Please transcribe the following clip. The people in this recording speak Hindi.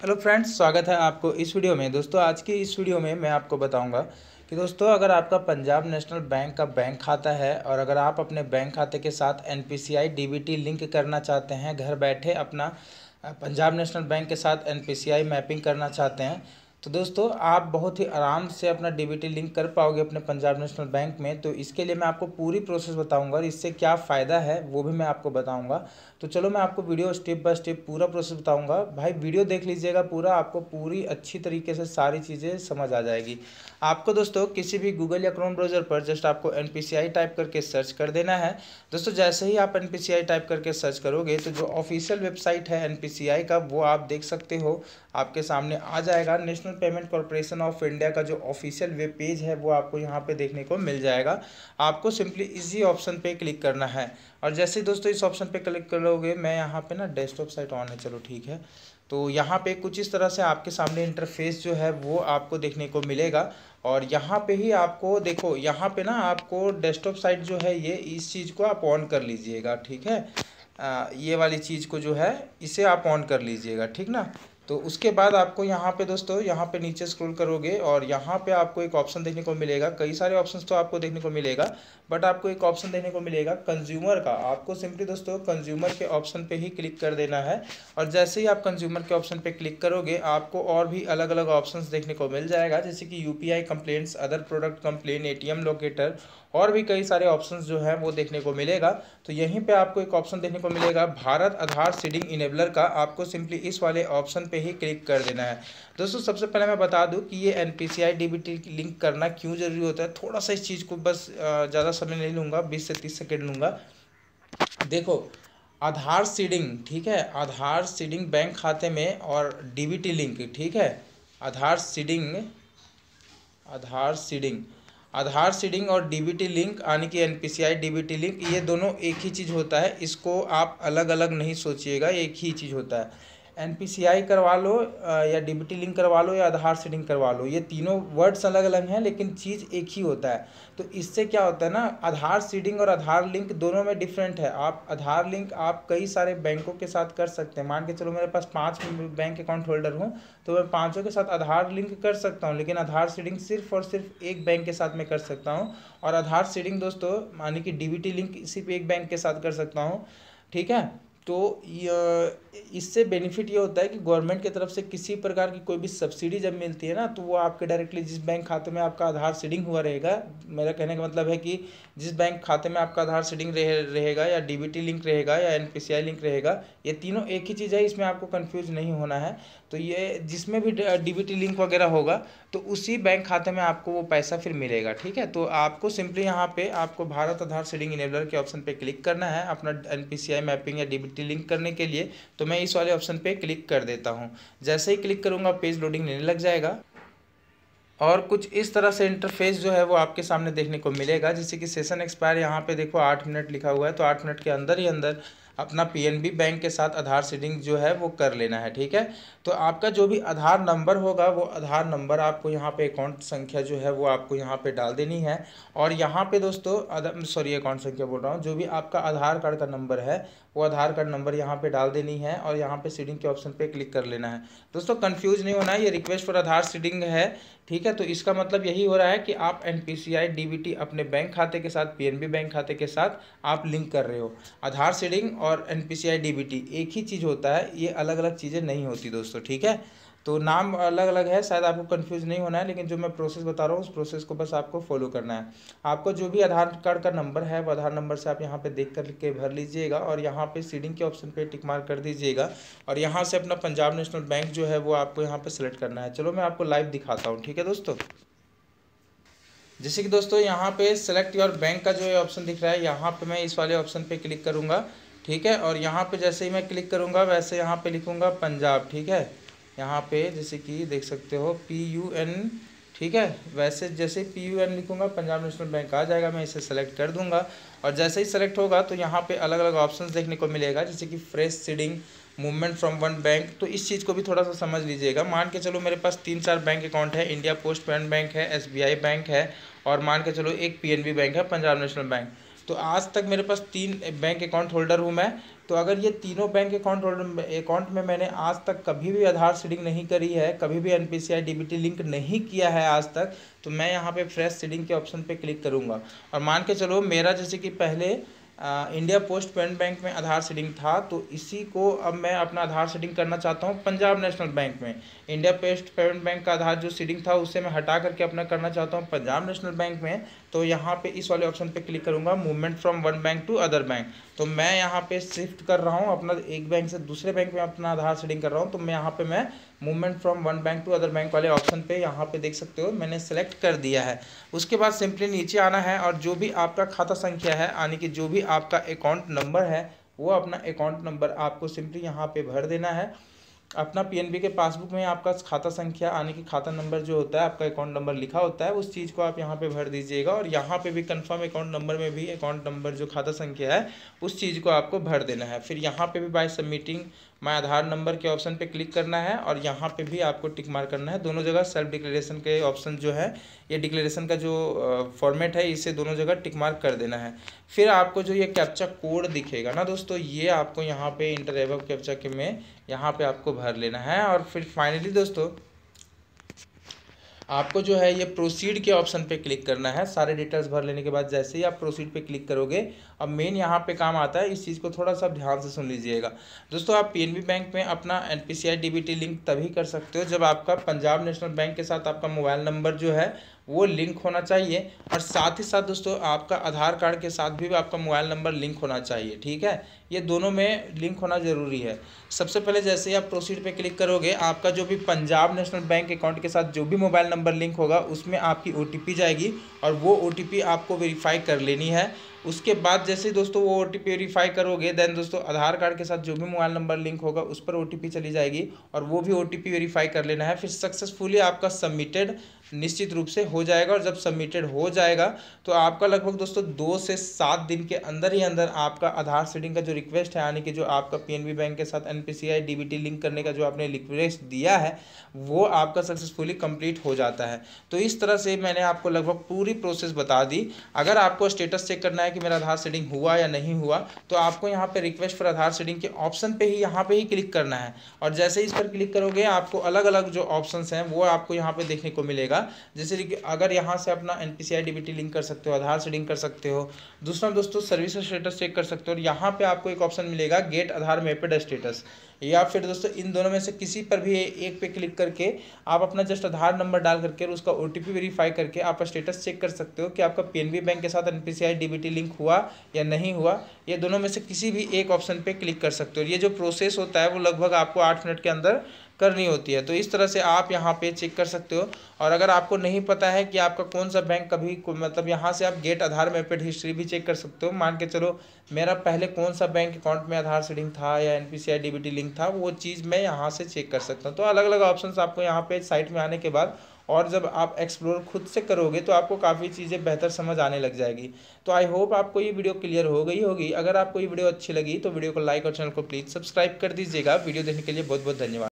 हेलो फ्रेंड्स स्वागत है आपको इस वीडियो में दोस्तों आज की इस वीडियो में मैं आपको बताऊंगा कि दोस्तों अगर आपका पंजाब नेशनल बैंक का बैंक खाता है और अगर आप अपने बैंक खाते के साथ एन पी लिंक करना चाहते हैं घर बैठे अपना पंजाब नेशनल बैंक के साथ एन मैपिंग करना चाहते हैं तो दोस्तों आप बहुत ही आराम से अपना डीबीटी लिंक कर पाओगे अपने पंजाब नेशनल बैंक में तो इसके लिए मैं आपको पूरी प्रोसेस बताऊंगा और इससे क्या फ़ायदा है वो भी मैं आपको बताऊंगा तो चलो मैं आपको वीडियो स्टेप बाय स्टेप पूरा प्रोसेस बताऊंगा भाई वीडियो देख लीजिएगा पूरा आपको पूरी अच्छी तरीके से सारी चीज़ें समझ आ जाएगी आपको दोस्तों किसी भी गूगल या क्रोम ब्राउज़र पर जस्ट आपको एन टाइप करके सर्च कर देना है दोस्तों जैसे ही आप एन टाइप करके सर्च करोगे तो जो ऑफिशियल वेबसाइट है एन का वो आप देख सकते हो आपके सामने आ जाएगा national national payment corporation of India का जो ऑफिशियल वेब पेज है वो आपको यहाँ पे देखने को मिल जाएगा आपको सिंपली इसी ऑप्शन पे क्लिक करना है और जैसे दोस्तों इस ऑप्शन पे क्लिक करोगे मैं यहाँ पे ना डेस्कटॉप साइट ऑन है चलो ठीक है तो यहाँ पे कुछ इस तरह से आपके सामने इंटरफेस जो है वो आपको देखने को मिलेगा और यहाँ पे ही आपको देखो यहाँ पे ना आपको डेस्कटॉप साइट जो है ये इस चीज़ को आप ऑन कर लीजिएगा ठीक है आ, ये वाली चीज़ को जो है इसे आप ऑन कर लीजिएगा ठीक ना तो उसके बाद आपको यहाँ पे दोस्तों यहाँ पे नीचे स्क्रॉल करोगे और यहाँ पे आपको एक ऑप्शन देखने को मिलेगा कई सारे ऑप्शंस तो आपको देखने को मिलेगा बट आपको एक ऑप्शन देखने को मिलेगा कंज्यूमर का आपको सिंपली दोस्तों कंज्यूमर के ऑप्शन पे ही क्लिक कर देना है और जैसे ही आप कंज्यूमर के ऑप्शन पर क्लिक करोगे आपको और भी अलग अलग ऑप्शन देखने को मिल जाएगा जैसे कि U P other product complain a locator और भी कई सारे ऑप्शन जो हैं वो देखने को मिलेगा तो यहीं पर आपको एक ऑप्शन देखने को मिलेगा भारत आधार सीडिंग इनेबलर का आपको सिंपली इस वाले ऑप्शन पर पे ही क्लिक कर देना है दोस्तों सबसे पहले मैं बता दूं कि ये N P C I D B T link करना क्यों ज़रूरी होता है थोड़ा सा इस चीज़ को बस ज़्यादा समय नहीं लूँगा बीस से तीस सेकेंड लूँगा देखो आधार सीडिंग ठीक है आधार सीडिंग बैंक खाते में और डीबीटी लिंक ठीक है Aadhaar seeding Aadhaar seeding Aadhaar seeding और डीबीटी लिंक यानी कि एनपीसीआई डीबीटी लिंक ये दोनों एक ही चीज़ होता है इसको आप अलग अलग नहीं सोचिएगा एक ही चीज़ होता है एन करवा लो या डिबिटी लिंक करवा लो या आधार से लिंक करवा लो ये तीनों वर्ड्स अलग अलग हैं लेकिन चीज़ एक ही होता है तो इससे क्या होता है ना आधार सीडिंग और आधार लिंक दोनों में डिफरेंट है आप आधार लिंक आप कई सारे बैंकों के साथ कर सकते हैं मान के चलो मेरे पास पाँच बैंक अकाउंट होल्डर हूँ तो मैं पाँचों के साथ आधार लिंक कर सकता हूँ लेकिन आधार सीडिंग सिर्फ और सिर्फ एक बैंक के साथ मैं कर सकता हूँ और आधार सीडिंग दोस्तों मानी कि डी लिंक सिर्फ एक बैंक के साथ कर सकता हूँ ठीक है तो इससे बेनिफिट ये होता है कि गवर्नमेंट की तरफ से किसी प्रकार की कोई भी सब्सिडी जब मिलती है ना तो वो आपके डायरेक्टली जिस बैंक खाते में आपका आधार सीडिंग हुआ रहेगा मेरा कहने का मतलब है कि जिस बैंक खाते में आपका आधार सीडिंग रहे रहेगा या डीबीटी लिंक रहेगा या एनपीसीआई लिंक रहेगा ये तीनों एक ही चीज़ है इसमें आपको कन्फ्यूज नहीं होना है तो ये जिसमें भी डीबीटी लिंक वगैरह होगा तो उसी बैंक खाते में आपको वो पैसा फिर मिलेगा ठीक है तो आपको सिंपली यहाँ पर आपको भारत आधार सीडिंग इनेबलर के ऑप्शन पर क्लिक करना है अपना एन मैपिंग या डी छुट्टी लिंक करने के लिए तो मैं इस वाले ऑप्शन पे क्लिक कर देता हूँ जैसे ही क्लिक करूँगा पेज लोडिंग लेने लग जाएगा और कुछ इस तरह से इंटरफेस जो है वो आपके सामने देखने को मिलेगा जैसे कि सेशन एक्सपायर यहाँ पे देखो आठ मिनट लिखा हुआ है तो आठ मिनट के अंदर ही अंदर अपना पीएनबी बैंक के साथ आधार सीडिंग जो है वो कर लेना है ठीक है तो आपका जो भी आधार नंबर होगा वो आधार नंबर आपको यहाँ पे अकाउंट संख्या जो है वो आपको यहाँ पे डाल देनी है और यहाँ पे दोस्तों सॉरी अकाउंट संख्या बोल रहा हूँ जो भी आपका आधार कार्ड का नंबर है वो आधार कार्ड नंबर यहाँ पे डाल देनी है और यहाँ पे सीडिंग के ऑप्शन पे क्लिक कर लेना है दोस्तों कंफ्यूज नहीं होना है ये रिक्वेस्ट फॉर आधार सीडिंग है ठीक है तो इसका मतलब यही हो रहा है कि आप N P C I D B T अपने बैंक खाते के साथ पी एन बी बैंक खाते के साथ आप लिंक कर रहे हो आधार सीडिंग और एन पी एक ही चीज़ होता है ये अलग अलग चीज़ें नहीं होती दोस्तों ठीक है तो नाम अलग अलग है शायद आपको कंफ्यूज नहीं होना है लेकिन जो मैं प्रोसेस बता रहा हूँ उस प्रोसेस को बस आपको फॉलो करना है आपको जो भी आधार कार्ड का नंबर है वो आधार नंबर से आप यहाँ पे देख कर भर लीजिएगा और यहाँ पे सीडिंग के ऑप्शन पे टिक मार कर दीजिएगा और यहाँ से अपना पंजाब नेशनल बैंक जो है वो आपको यहाँ पर सेलेक्ट करना है चलो मैं आपको लाइव दिखाता हूँ ठीक है दोस्तों जैसे कि दोस्तों यहाँ पे सेलेक्ट योर बैंक का जो ऑप्शन दिख रहा है यहाँ पर मैं इस वाले ऑप्शन पे क्लिक करूँगा ठीक है और यहाँ पे जैसे ही मैं क्लिक करूँगा वैसे यहाँ पे लिखूँगा पंजाब ठीक है यहाँ पे जैसे कि देख सकते हो पी यू एन ठीक है वैसे जैसे पी यू एन लिखूँगा पंजाब नेशनल बैंक आ जाएगा मैं इसे सेलेक्ट कर दूँगा और जैसे ही सेलेक्ट होगा तो यहाँ पे अलग अलग ऑप्शंस देखने को मिलेगा जैसे कि fresh seeding movement from one bank तो इस चीज़ को भी थोड़ा सा समझ लीजिएगा मान के चलो मेरे पास तीन चार बैंक अकाउंट है इंडिया पोस्ट पेमेंट बैंक है एस बैंक है और मान के चलो एक पी बैंक है पंजाब नेशनल बैंक तो आज तक मेरे पास तीन बैंक अकाउंट होल्डर हूँ मैं तो अगर ये तीनों बैंक अकाउंट होल्डर अकाउंट में मैंने आज तक कभी भी आधार सीडिंग नहीं करी है कभी भी N P C I D B T link नहीं किया है आज तक तो मैं यहाँ पे फ्रेश सीडिंग के ऑप्शन पे क्लिक करूँगा और मान के चलो मेरा जैसे कि पहले इंडिया पोस्ट पेमेंट बैंक में आधार सेटिंग था तो इसी को अब मैं अपना आधार सेटिंग करना चाहता हूँ पंजाब नेशनल बैंक में इंडिया पोस्ट पेमेंट बैंक का आधार जो सेटिंग था उसे मैं हटा करके अपना करना चाहता हूँ पंजाब नेशनल बैंक में तो यहाँ पे इस वाले ऑप्शन पे क्लिक करूँगा movement from one bank to other bank तो मैं यहाँ पर शिफ्ट कर रहा हूँ अपना एक बैंक से दूसरे बैंक में अपना आधार सेटिंग कर रहा हूँ तो मैं यहाँ पर मैं movement from one bank to other bank वाले ऑप्शन पे यहाँ पे देख सकते हो मैंने सेलेक्ट कर दिया है उसके बाद सिंपली नीचे आना है और जो भी आपका खाता संख्या है यानी कि जो भी आपका अकाउंट नंबर है वो अपना अकाउंट नंबर आपको सिंपली यहाँ पे भर देना है अपना पीएनबी के पासबुक में आपका खाता संख्या यानी कि खाता नंबर जो होता है आपका अकाउंट नंबर लिखा होता है उस चीज़ को आप यहाँ पे भर दीजिएगा और यहाँ पे भी कंफर्म अकाउंट नंबर में भी अकाउंट नंबर जो खाता संख्या है उस चीज़ को आपको भर देना है फिर यहाँ पे भी by submitting my Aadhaar number के ऑप्शन पे क्लिक करना है और यहाँ पे भी आपको टिक मार करना है दोनों जगह सेल्फ डिक्लेरेशन के ऑप्शन जो है ये डिक्लेरेशन का जो फॉर्मेट है इसे दोनों जगह टिक मार्क कर देना है फिर आपको जो ये कैप्चा कोड दिखेगा ना दोस्तों ये आपको यहाँ पे इंटरेव कैप्चा के में यहाँ पे आपको भर लेना है और फिर फाइनली दोस्तों आपको जो है ये प्रोसीड के ऑप्शन पे क्लिक करना है सारे डिटेल्स भर लेने के बाद जैसे ही आप प्रोसीड पे क्लिक करोगे अब मेन यहाँ पे काम आता है इस चीज़ को थोड़ा सा ध्यान से सुन लीजिएगा दोस्तों आप पीएनबी बैंक में अपना एन पी डीबीटी लिंक तभी कर सकते हो जब आपका पंजाब नेशनल बैंक के साथ आपका मोबाइल नंबर जो है वो लिंक होना चाहिए और साथ ही साथ दोस्तों आपका आधार कार्ड के साथ भी आपका मोबाइल नंबर लिंक होना चाहिए ठीक है ये दोनों में लिंक होना ज़रूरी है सबसे पहले जैसे ही आप प्रोसीड पे क्लिक करोगे आपका जो भी पंजाब नेशनल बैंक अकाउंट के साथ जो भी मोबाइल नंबर लिंक होगा उसमें आपकी ओ जाएगी और वो ओ आपको वेरीफाई कर लेनी है उसके बाद जैसे दोस्तों वो ओ टी वेरीफाई करोगे देन दोस्तों आधार कार्ड के साथ जो भी मोबाइल नंबर लिंक होगा उस पर ओ चली जाएगी और वो भी ओ वेरीफाई कर लेना है फिर सक्सेसफुली आपका सबमिटेड निश्चित रूप से हो जाएगा और जब सबमिटेड हो जाएगा तो आपका लगभग दोस्तों दो से सात दिन के अंदर ही अंदर आपका आधार सेटिंग का जो रिक्वेस्ट है यानी कि जो आपका पीएनबी बैंक के साथ एनपीसीआई डीबीटी लिंक करने का जो आपने रिक्वेस्ट दिया है वो आपका सक्सेसफुली कंप्लीट हो जाता है तो इस तरह से मैंने आपको लगभग पूरी प्रोसेस बता दी अगर आपको स्टेटस चेक करना है कि मेरा आधार सेटिंग हुआ या नहीं हुआ तो आपको यहाँ पे रिक्वेस्ट फॉर आधार सेटिंग के ऑप्शन पे ही यहाँ पे ही क्लिक करना है और जैसे ही इस पर क्लिक करोगे आपको अलग अलग जो ऑप्शन हैं वो आपको यहाँ पे देखने को मिलेगा जैसे अगर यहाँ से अपना एन पी लिंक कर सकते हो आधार सेटिंग कर सकते हो दूसरा दोस्तों सर्विस स्टेटस चेक कर सकते हो और यहाँ पर आपको एक ऑप्शन मिलेगा गेट आधार मेपेड स्टेटस या फिर दोस्तों इन दोनों में से किसी पर भी एक पे क्लिक करके आप अपना जस्ट आधार नंबर डाल करके उसका ओ वेरीफाई करके आप स्टेटस चेक कर सकते हो कि आपका पी बैंक के साथ एन पी लिंक हुआ या नहीं हुआ ये दोनों में से किसी भी एक ऑप्शन पे क्लिक कर सकते हो ये जो प्रोसेस होता है वो लगभग आपको आठ मिनट के अंदर करनी होती है तो इस तरह से आप यहाँ पे चेक कर सकते हो और अगर आपको नहीं पता है कि आपका कौन सा बैंक कभी मतलब यहाँ से आप गेट आधार मैपेड हिस्ट्री भी चेक कर सकते हो मान के चलो मेरा पहले कौन सा बैंक अकाउंट में आधार से लिंक था या एन पी लिंक था वो चीज़ मैं यहाँ से चेक कर सकता हूँ तो अलग अलग ऑप्शन आपको यहाँ पे साइट में आने के बाद और जब आप एक्सप्लोर खुद से करोगे तो आपको काफ़ी चीज़ें बेहतर समझ आने लग जाएगी तो आई होप आपको ये वीडियो क्लियर हो गई होगी अगर आपको ये वीडियो अच्छी लगी तो वीडियो को लाइक और चैनल को प्लीज़ सब्सक्राइब कर दीजिएगा वीडियो देखने के लिए बहुत बहुत धन्यवाद